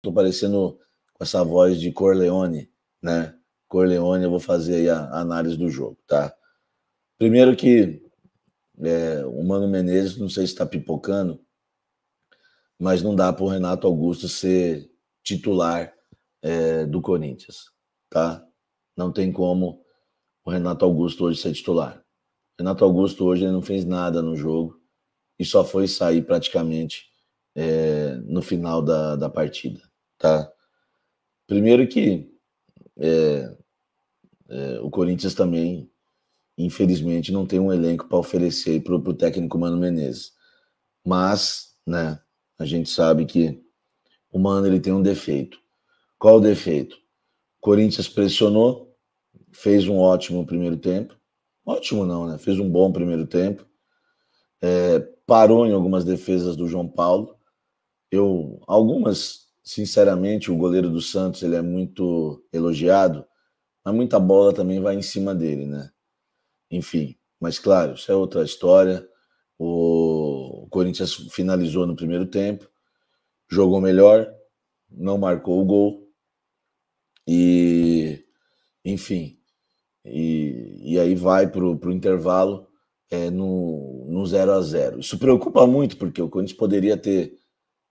Tô parecendo com essa voz de Corleone, né? Corleone, eu vou fazer aí a, análise do jogo, tá? Primeiro que é, o Mano Menezes, não sei se está pipocando, mas não dá para o Renato Augusto ser titular é, do Corinthians, tá? Não tem como o Renato Augusto hoje ser titular. O Renato Augusto hoje ele não fez nada no jogo e só foi sair praticamente é, no final da, da partida tá? Primeiro que é, é, o Corinthians também, infelizmente, não tem um elenco para oferecer para o técnico Mano Menezes. Mas, né, a gente sabe que o Mano ele tem um defeito. Qual o defeito? O Corinthians pressionou, fez um ótimo primeiro tempo. Ótimo não, né? Fez um bom primeiro tempo. É, parou em algumas defesas do João Paulo. Eu, algumas sinceramente, o goleiro do Santos ele é muito elogiado, mas muita bola também vai em cima dele, né? Enfim, mas claro, isso é outra história. O Corinthians finalizou no primeiro tempo, jogou melhor, não marcou o gol. E, enfim, e, e aí vai para o intervalo é, no, no 0 a 0 Isso preocupa muito, porque o Corinthians poderia ter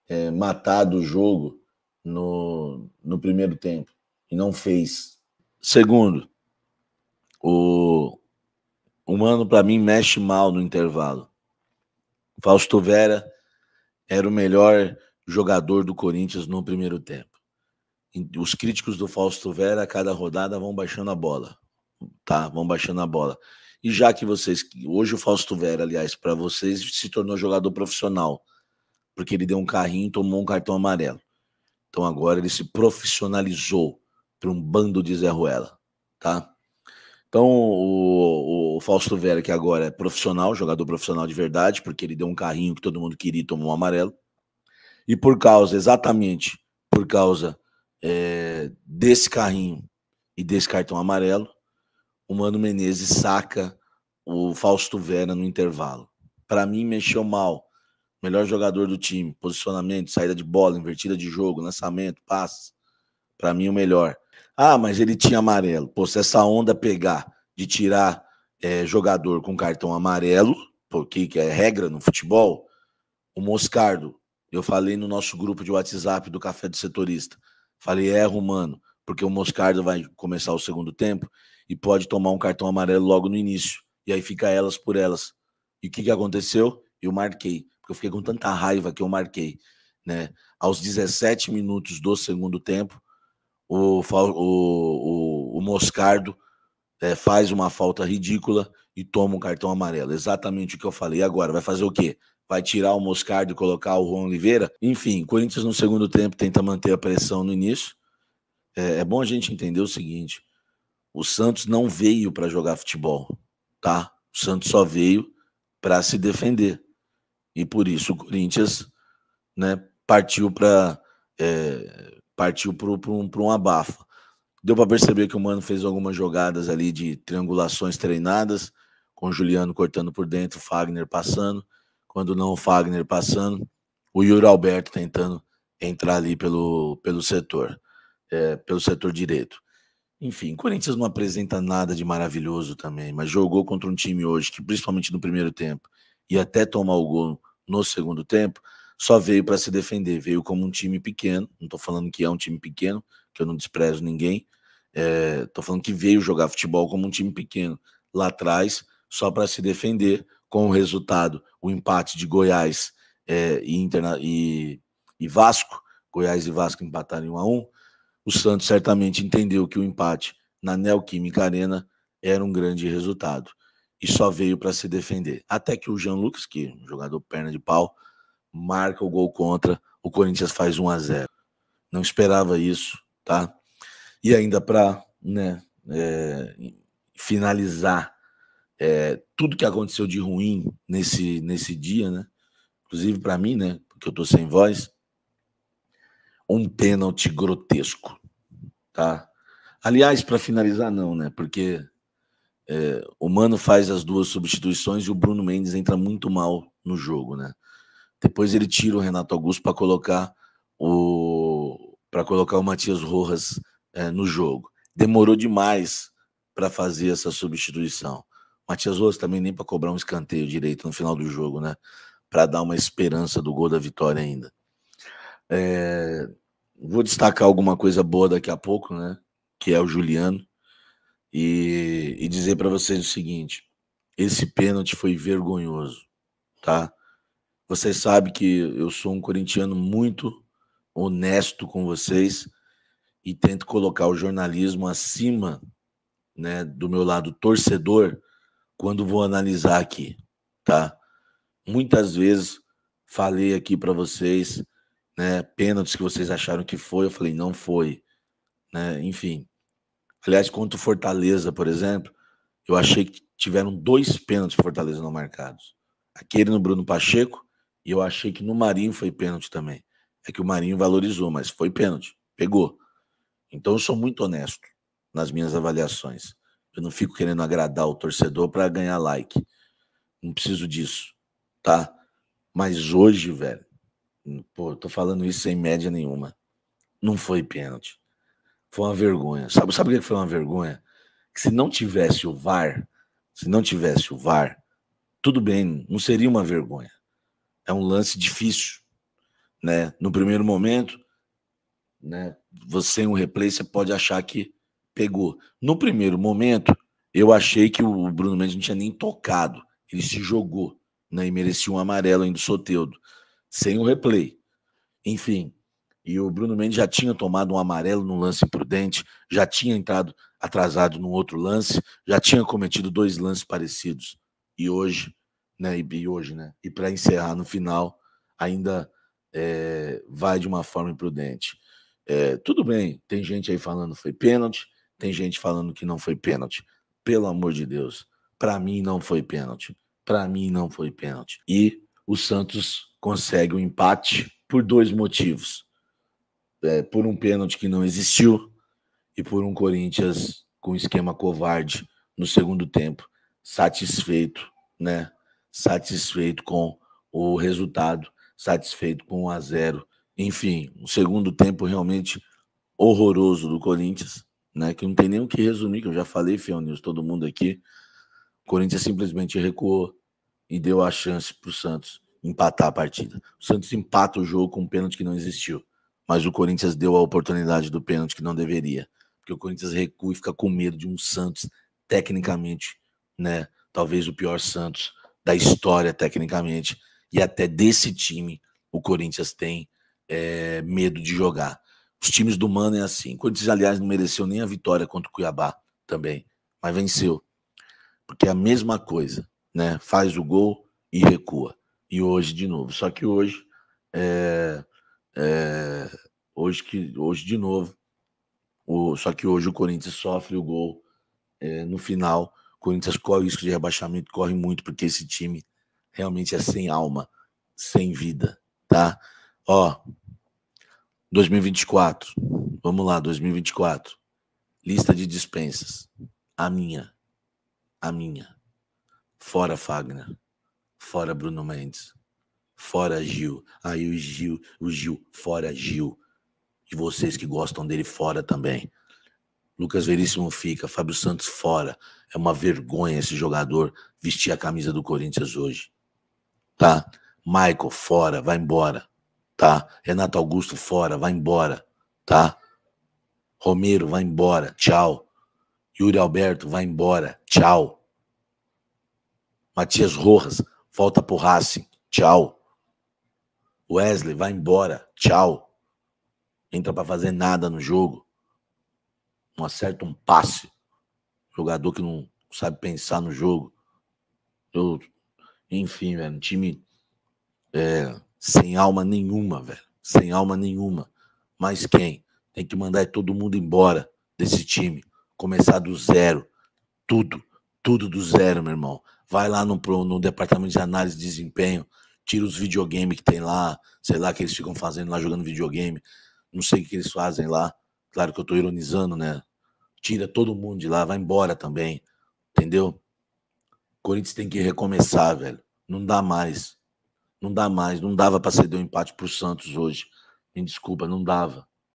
é, matado o jogo no, no primeiro tempo e não fez. Segundo, o, o Mano, para mim, mexe mal no intervalo. Fausto Vera era o melhor jogador do Corinthians no primeiro tempo. Os críticos do Fausto Vera, a cada rodada, vão baixando a bola. Tá? Vão baixando a bola. E já que vocês. Hoje o Fausto Vera, aliás, para vocês, se tornou jogador profissional. Porque ele deu um carrinho e tomou um cartão amarelo. Então agora ele se profissionalizou para um bando de Zé Ruela, tá? Então o, o Fausto Vera, que agora é profissional, jogador profissional de verdade, porque ele deu um carrinho que todo mundo queria e tomou um amarelo. E por causa, exatamente por causa é, desse carrinho e desse cartão amarelo, o Mano Menezes saca o Fausto Vera no intervalo. Para mim, mexeu mal melhor jogador do time, posicionamento, saída de bola, invertida de jogo, lançamento, passes. Para mim, o melhor. Ah, mas ele tinha amarelo. Pô, se essa onda pegar de tirar é, jogador com cartão amarelo, porque que é regra no futebol, o Moscardo, eu falei no nosso grupo de WhatsApp do Café do Setorista, falei, é mano, porque o Moscardo vai começar o segundo tempo e pode tomar um cartão amarelo logo no início. E aí fica elas por elas. E o que, que aconteceu? Eu marquei porque eu fiquei com tanta raiva que eu marquei. Né? Aos 17 minutos do segundo tempo, o, o, o, o Moscardo é, faz uma falta ridícula e toma um cartão amarelo. Exatamente o que eu falei. E agora, vai fazer o quê? Vai tirar o Moscardo e colocar o Juan Oliveira? Enfim, Corinthians no segundo tempo tenta manter a pressão no início. É, é bom a gente entender o seguinte: o Santos não veio para jogar futebol, tá? O Santos só veio para se defender. E por isso o Corinthians né, partiu para é, partiu para um, abafo. abafa. Deu para perceber que o Mano fez algumas jogadas ali de triangulações treinadas, com o Juliano cortando por dentro, o Fagner passando, quando não o Fagner passando, o Yuri Alberto tentando entrar ali pelo, pelo setor, é, pelo setor direito. Enfim, o Corinthians não apresenta nada de maravilhoso também, mas jogou contra um time hoje que, principalmente no primeiro tempo, e até tomar o gol no segundo tempo, só veio para se defender, veio como um time pequeno. Não estou falando que é um time pequeno, que eu não desprezo ninguém. Estou é, falando que veio jogar futebol como um time pequeno lá atrás, só para se defender com o resultado, o empate de Goiás é, e, Interna e, e Vasco. Goiás e Vasco empataram em 1 a 1. O Santos certamente entendeu que o empate na Neoquímica Arena era um grande resultado e só veio para se defender. Até que o Jean Lucas, que é um jogador perna de pau, marca o gol contra, o Corinthians faz 1 a 0. Não esperava isso, tá? E ainda para né, é, finalizar é, tudo que aconteceu de ruim nesse, nesse dia, né? Inclusive para mim, né? Porque eu tô sem voz. Um pênalti grotesco, tá? Aliás, para finalizar não, né? Porque é, o Mano faz as duas substituições e o Bruno Mendes entra muito mal no jogo, né? Depois ele tira o Renato Augusto para colocar o para colocar o Matias Rojas é, no jogo. Demorou demais para fazer essa substituição. Matias Rojas também nem para cobrar um escanteio direito no final do jogo, né? Para dar uma esperança do gol da vitória ainda. É, vou destacar alguma coisa boa daqui a pouco, né? Que é o Juliano e, e dizer para vocês o seguinte: esse pênalti foi vergonhoso, tá? Vocês sabem que eu sou um corintiano muito honesto com vocês e tento colocar o jornalismo acima né, do meu lado torcedor quando vou analisar aqui, tá? Muitas vezes falei aqui para vocês, né, pênaltis que vocês acharam que foi, eu falei não foi, né? Enfim, Aliás, contra o Fortaleza, por exemplo, eu achei que tiveram dois pênaltis pro Fortaleza não marcados. Aquele no Bruno Pacheco e eu achei que no Marinho foi pênalti também. É que o Marinho valorizou, mas foi pênalti, pegou. Então eu sou muito honesto nas minhas avaliações. Eu não fico querendo agradar o torcedor para ganhar like. Não preciso disso, tá? Mas hoje, velho, pô, eu tô falando isso sem média nenhuma. Não foi pênalti. Foi uma vergonha. Sabe, sabe o que foi uma vergonha? Que se não tivesse o VAR, se não tivesse o VAR, tudo bem, não seria uma vergonha. É um lance difícil, né? No primeiro momento, né? Você em um replay você pode achar que pegou. No primeiro momento, eu achei que o Bruno Mendes não tinha nem tocado. Ele se jogou, né? E merecia um amarelo ainda do Soteudo, sem o replay. Enfim, e o Bruno Mendes já tinha tomado um amarelo no lance imprudente, já tinha entrado atrasado no outro lance, já tinha cometido dois lances parecidos. E hoje, né? E, e hoje, né? E para encerrar no final, ainda é, vai de uma forma imprudente. É, tudo bem, tem gente aí falando que foi pênalti, tem gente falando que não foi pênalti. Pelo amor de Deus, para mim não foi pênalti. Para mim não foi pênalti. E o Santos consegue o um empate por dois motivos é, por um pênalti que não existiu e por um Corinthians com esquema covarde no segundo tempo, satisfeito, né? Satisfeito com o resultado, satisfeito com 1 a 0. Enfim, um segundo tempo realmente horroroso do Corinthians, né? Que não tem nem o que resumir, que eu já falei, Fiel News, todo mundo aqui. O Corinthians simplesmente recuou e deu a chance para o Santos empatar a partida. O Santos empata o jogo com um pênalti que não existiu mas o Corinthians deu a oportunidade do pênalti que não deveria, porque o Corinthians recua e fica com medo de um Santos tecnicamente, né? Talvez o pior Santos da história tecnicamente e até desse time o Corinthians tem é, medo de jogar. Os times do Mano é assim. O Corinthians, aliás, não mereceu nem a vitória contra o Cuiabá também, mas venceu. Porque é a mesma coisa, né? Faz o gol e recua. E hoje de novo. Só que hoje é, é, hoje, que, hoje de novo. O, só que hoje o Corinthians sofre o gol é, no final. O Corinthians corre o risco de rebaixamento, corre muito, porque esse time realmente é sem alma, sem vida, tá? Ó, 2024. Vamos lá, 2024. Lista de dispensas. A minha. A minha. Fora Fagner. Fora Bruno Mendes fora Gil. Aí o Gil, o Gil, fora Gil. E vocês que gostam dele, fora também. Lucas Veríssimo fica, Fábio Santos fora. É uma vergonha esse jogador vestir a camisa do Corinthians hoje. Tá? Michael fora, vai embora. Tá? Renato Augusto fora, vai embora. Tá? Romero, vai embora. Tchau. Yuri Alberto, vai embora. Tchau. Matias Rojas, volta pro Racing. Tchau. Wesley, vai embora. Tchau. Entra para fazer nada no jogo. Não acerta um passe. Jogador que não sabe pensar no jogo. Eu, enfim, velho. Um time é, sem alma nenhuma, velho. Sem alma nenhuma. Mas quem? Tem que mandar é todo mundo embora desse time. Começar do zero. Tudo. Tudo do zero, meu irmão. Vai lá no, no departamento de análise de desempenho tira os videogame que tem lá, sei lá, que eles ficam fazendo lá, jogando videogame, não sei o que eles fazem lá. Claro que eu estou ironizando, né? Tira todo mundo de lá, vai embora também, entendeu? Corinthians tem que recomeçar, velho. Não dá mais. Não dá mais. Não dava para ceder o um empate pro Santos hoje. Me desculpa, não dava.